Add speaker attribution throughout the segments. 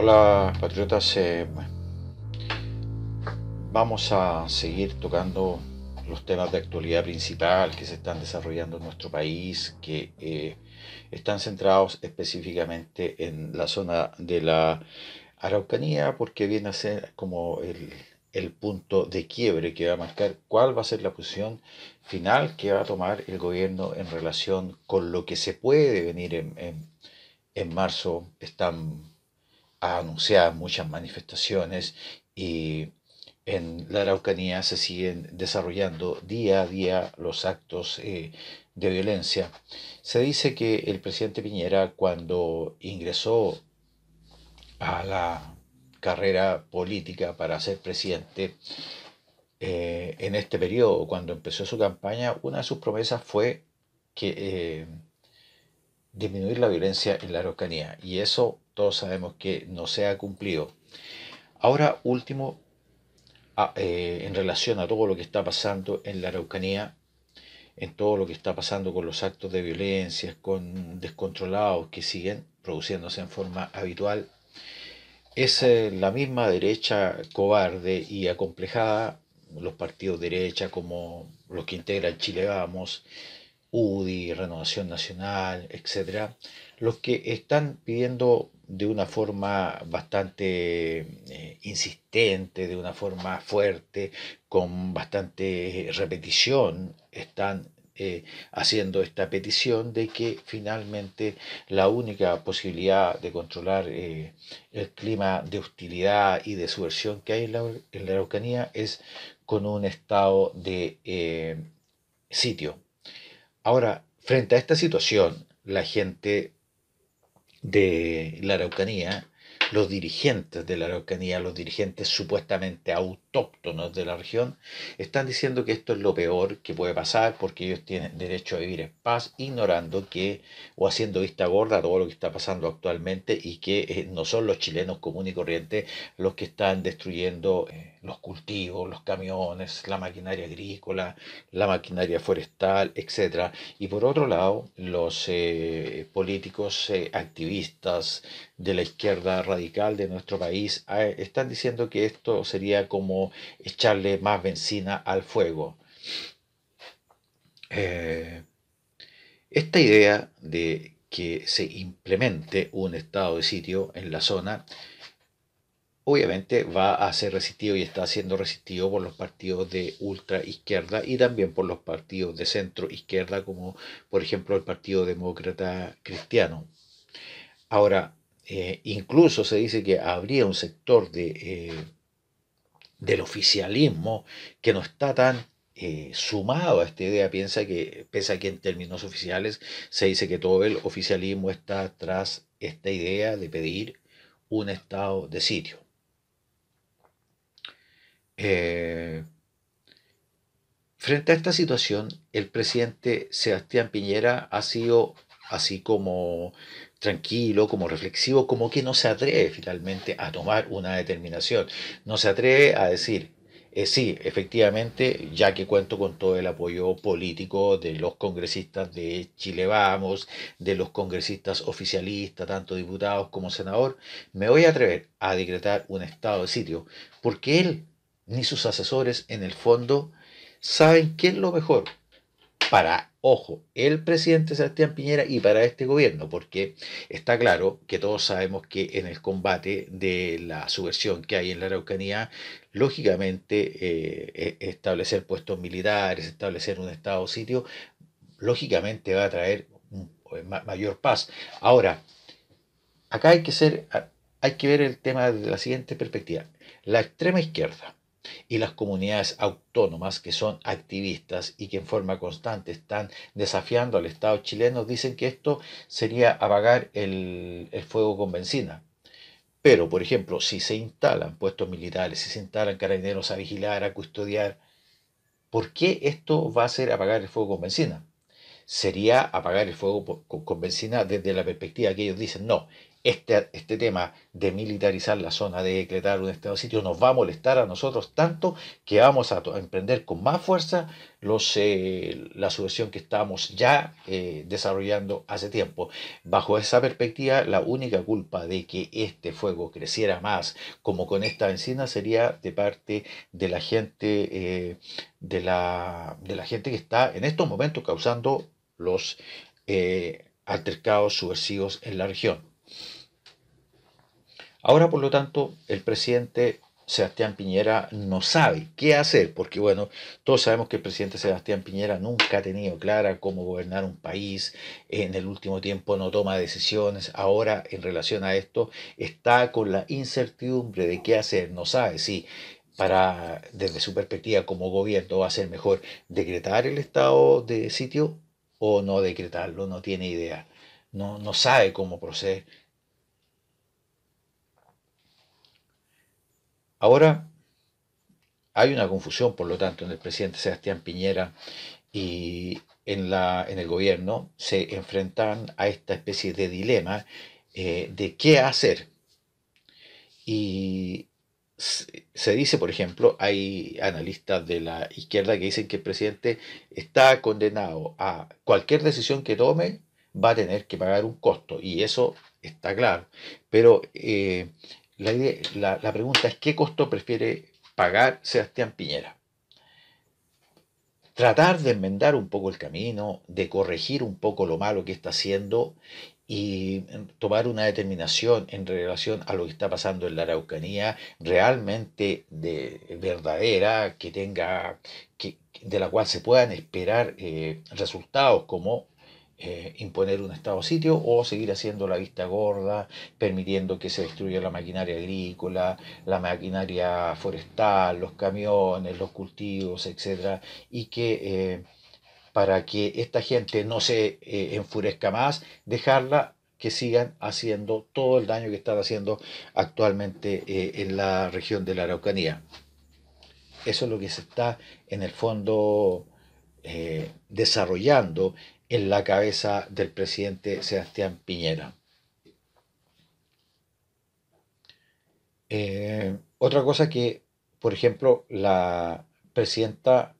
Speaker 1: Hola patriotas, eh, vamos a seguir tocando los temas de actualidad principal que se están desarrollando en nuestro país, que eh, están centrados específicamente en la zona de la Araucanía, porque viene a ser como el, punto de quiebre que va a marcar cuál va a ser la posición final que va a tomar el gobierno en relación con lo que se puede venir en, en marzo. Están anunciar muchas manifestaciones y en la Araucanía se siguen desarrollando día a día los actos eh, de violencia. Se dice que el presidente Piñera cuando ingresó a la carrera política para ser presidente, eh, en este periodo, cuando empezó su campaña, una de sus promesas fue que eh, disminuir la violencia en la Araucanía. Y eso todos sabemos que no se ha cumplido. Ahora último, eh, en relación a todo lo que está pasando en la Araucanía, en todo lo que está pasando con los actos de violencia, con descontrolados que siguen produciéndose en forma habitual, es eh, la misma derecha cobarde y acomplejada, los partidos de derecha como los que integran Chile Vamos, UDI, Renovación Nacional, etcétera, los que están pidiendo de una forma bastante eh, insistente, de una forma fuerte, con bastante eh, repetición, están eh, haciendo esta petición de que finalmente la única posibilidad de controlar el clima de hostilidad y de subversión que hay en la, en la Araucanía es con un estado de sitio, Ahora, frente a esta situación, la gente de la Araucanía, los dirigentes de la Araucanía, los dirigentes supuestamente autónomos, autóctonos de la región, están diciendo que esto es lo peor que puede pasar porque ellos tienen derecho a vivir en paz, ignorando que o haciendo vista gorda todo lo que está pasando actualmente y que eh, no son los chilenos comunes y corrientes los que están destruyendo eh, los cultivos, los camiones, la maquinaria agrícola, la maquinaria forestal, etc. Y por otro lado, los eh, políticos activistas de la izquierda radical de nuestro país están diciendo que esto sería como echarle más benzina al fuego. Eh, esta idea de que se implemente un estado de sitio en la zona obviamente va a ser resistido y está siendo resistido por los partidos de ultra izquierda y también por los partidos de centro izquierda, como por ejemplo el Partido Demócrata Cristiano. Ahora, eh, incluso se dice que habría un sector de eh, del oficialismo que no está tan eh, sumado a esta idea, piensa que, pese a que en términos oficiales se dice que todo el oficialismo está tras esta idea de pedir un estado de sitio. Eh, frente a esta situación, el presidente Sebastián Piñera ha sido, así como tranquilo, como reflexivo, como que no se atreve finalmente a tomar una determinación, no se atreve a decir, eh, sí, efectivamente, ya que cuento con todo el apoyo político de los congresistas de Chile Vamos, de los congresistas oficialistas, tanto diputados como senador, me voy a atrever a decretar un estado de sitio, porque él ni sus asesores en el fondo saben qué es lo mejor para, ojo, el presidente Sebastián Piñera y para este gobierno, porque está claro que todos sabemos que en el combate de la subversión que hay en la Araucanía, lógicamente eh, e, establecer puestos militares, establecer un estado sitio, lógicamente va a traer eh, mayor paz. Ahora, acá hay que ser, hay que ver el tema de la siguiente perspectiva. La extrema izquierda y las comunidades autónomas que son activistas y que en forma constante están desafiando al Estado chileno, dicen que esto sería apagar el, fuego con benzina. Pero, por ejemplo, si se instalan puestos militares, si se instalan carabineros a vigilar, a custodiar, ¿por qué esto va a ser apagar el fuego con benzina? Sería apagar el fuego con, con benzina desde la perspectiva que ellos dicen, no, este, este, tema de militarizar la zona, de decretar un estado de sitio, nos va a molestar a nosotros tanto que vamos a, emprender con más fuerza los, eh, la subversión que estamos ya eh, desarrollando hace tiempo. Bajo esa perspectiva, la única culpa de que este fuego creciera más, como con esta encina, sería de parte de la gente, eh, de, de la gente que está en estos momentos causando los altercados subversivos en la región. Ahora, por lo tanto, el presidente Sebastián Piñera no sabe qué hacer, porque bueno, todos sabemos que el presidente Sebastián Piñera nunca ha tenido clara cómo gobernar un país, en el último tiempo no toma decisiones, ahora en relación a esto está con la incertidumbre de qué hacer, no sabe si para, desde su perspectiva como gobierno, va a ser mejor decretar el estado de sitio o no decretarlo, no tiene idea, no, no sabe cómo proceder, Ahora, hay una confusión, por lo tanto, en el presidente Sebastián Piñera y en, la, en el gobierno se enfrentan a esta especie de dilema eh, de qué hacer. Y se dice, por ejemplo, hay analistas de la izquierda que dicen que el presidente está condenado a cualquier decisión que tome va a tener que pagar un costo y eso está claro. Pero eh, la, pregunta es, ¿qué costo prefiere pagar Sebastián Piñera? Tratar de enmendar un poco el camino, de corregir un poco lo malo que está haciendo y tomar una determinación en relación a lo que está pasando en la Araucanía realmente de, verdadera, que tenga, que, de la cual se puedan esperar eh, resultados como eh, imponer un estado sitio o seguir haciendo la vista gorda, permitiendo que se destruya la maquinaria agrícola, la maquinaria forestal, los camiones, los cultivos, etcétera, y que eh, para que esta gente no se eh, enfurezca más, dejarla que sigan haciendo todo el daño que están haciendo actualmente en la región de la Araucanía. Eso es lo que se está en el fondo desarrollando en la cabeza del presidente Sebastián Piñera. Eh, otra cosa que, por ejemplo, la presidenta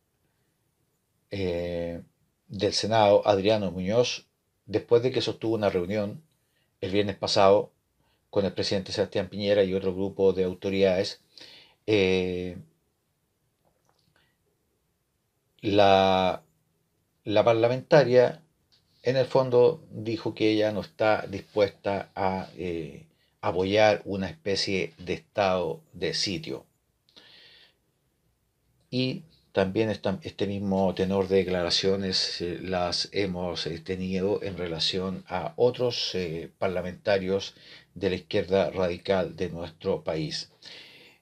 Speaker 1: eh, del Senado, Adriano Muñoz, después de que sostuvo una reunión el viernes pasado con el presidente Sebastián Piñera y otro grupo de autoridades, eh, la la parlamentaria en el fondo dijo que ella no está dispuesta a eh, apoyar una especie de estado de sitio. Y también este mismo tenor de declaraciones eh, las hemos eh, tenido en relación a otros parlamentarios de la izquierda radical de nuestro país.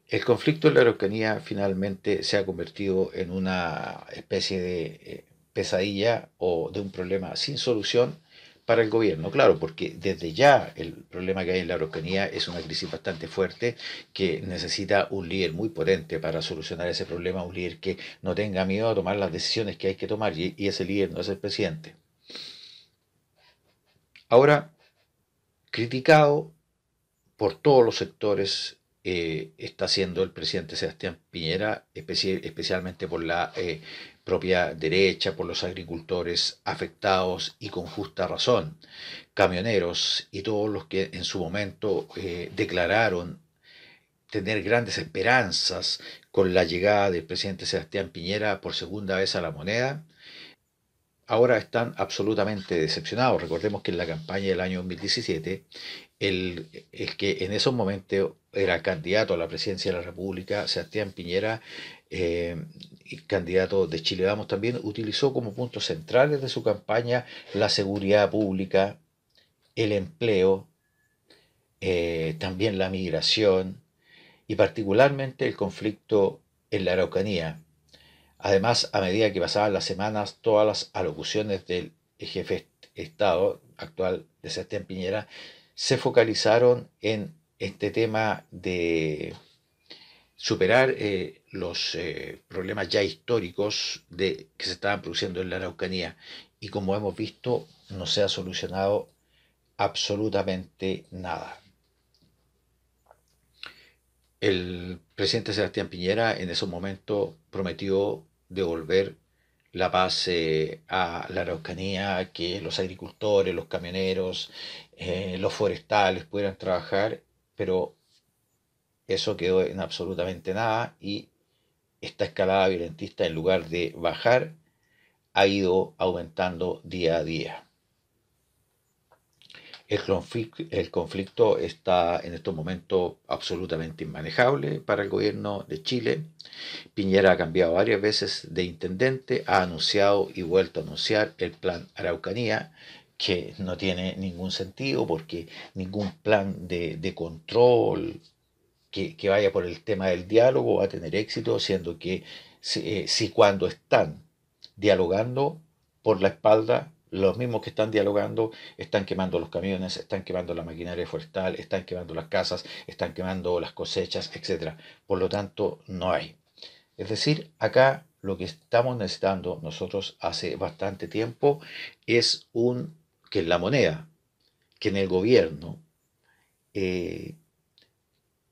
Speaker 1: El conflicto en la Araucanía finalmente se ha convertido en una especie de pesadilla o de un problema sin solución para el gobierno, claro, porque desde ya el problema que hay en la Araucanía es una crisis bastante fuerte que necesita un líder muy potente para solucionar ese problema, un líder que no tenga miedo a tomar las decisiones que hay que tomar y, ese líder no es el presidente. Ahora, criticado por todos los sectores eh, está siendo el presidente Sebastián Piñera, especialmente por la... Eh, propia derecha por los agricultores afectados y con justa razón, camioneros y todos los que en su momento eh, declararon tener grandes esperanzas con la llegada del presidente Sebastián Piñera por segunda vez a la moneda, ahora están absolutamente decepcionados. Recordemos que en la campaña del año 2017, el, el que en esos momentos era candidato a la presidencia de la República, Sebastián Piñera, eh, candidato de Chile Vamos también, utilizó como puntos centrales de su campaña la seguridad pública, el empleo, eh, también la migración y particularmente el conflicto en la Araucanía. Además, a medida que pasaban las semanas, todas las alocuciones del jefe de Estado actual de Sebastián Piñera se focalizaron en este tema de superar eh, los eh, problemas ya históricos de, que se estaban produciendo en la Araucanía y como hemos visto no se ha solucionado absolutamente nada. El presidente Sebastián Piñera en ese momentos prometió devolver la paz eh, a la Araucanía, que los agricultores, los camioneros, los forestales pudieran trabajar, pero eso quedó en absolutamente nada y esta escalada violentista, en lugar de bajar, ha ido aumentando día a día. El conflicto, está en estos momentos absolutamente inmanejable para el gobierno de Chile. Piñera ha cambiado varias veces de intendente, ha anunciado y vuelto a anunciar el plan Araucanía, que no tiene ningún sentido porque ningún plan de control que, vaya por el tema del diálogo va a tener éxito, siendo que eh, si, cuando están dialogando por la espalda los mismos que están dialogando están quemando los camiones, están quemando la maquinaria forestal, están quemando las casas, están quemando las cosechas, etc. Por lo tanto, no hay. Es decir, acá lo que estamos necesitando nosotros hace bastante tiempo es un que la moneda, que en el gobierno eh,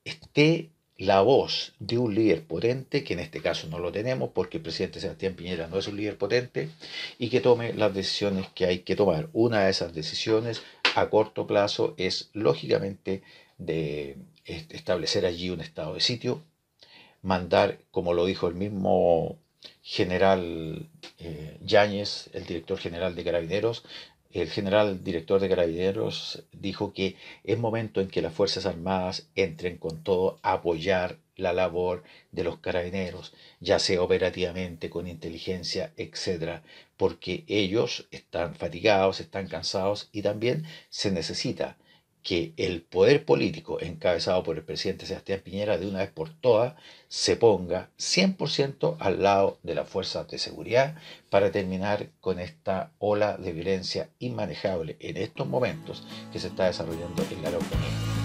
Speaker 1: esté la voz de un líder potente, que en este caso no lo tenemos porque el presidente Sebastián Piñera no es un líder potente, y que tome las decisiones que hay que tomar. Una de esas decisiones a corto plazo es lógicamente de establecer allí un estado de sitio, mandar, como lo dijo el mismo general eh, Yáñez, el director general de Carabineros, el general director de Carabineros dijo que es momento en que las Fuerzas Armadas entren con todo a apoyar la labor de los carabineros, ya sea operativamente, con inteligencia, etcétera, porque ellos están fatigados, están cansados y también se necesita que el poder político encabezado por el presidente Sebastián Piñera de una vez por todas se ponga 100% al lado de las fuerzas de seguridad para terminar con esta ola de violencia inmanejable en estos momentos que se está desarrollando en la Araucanía.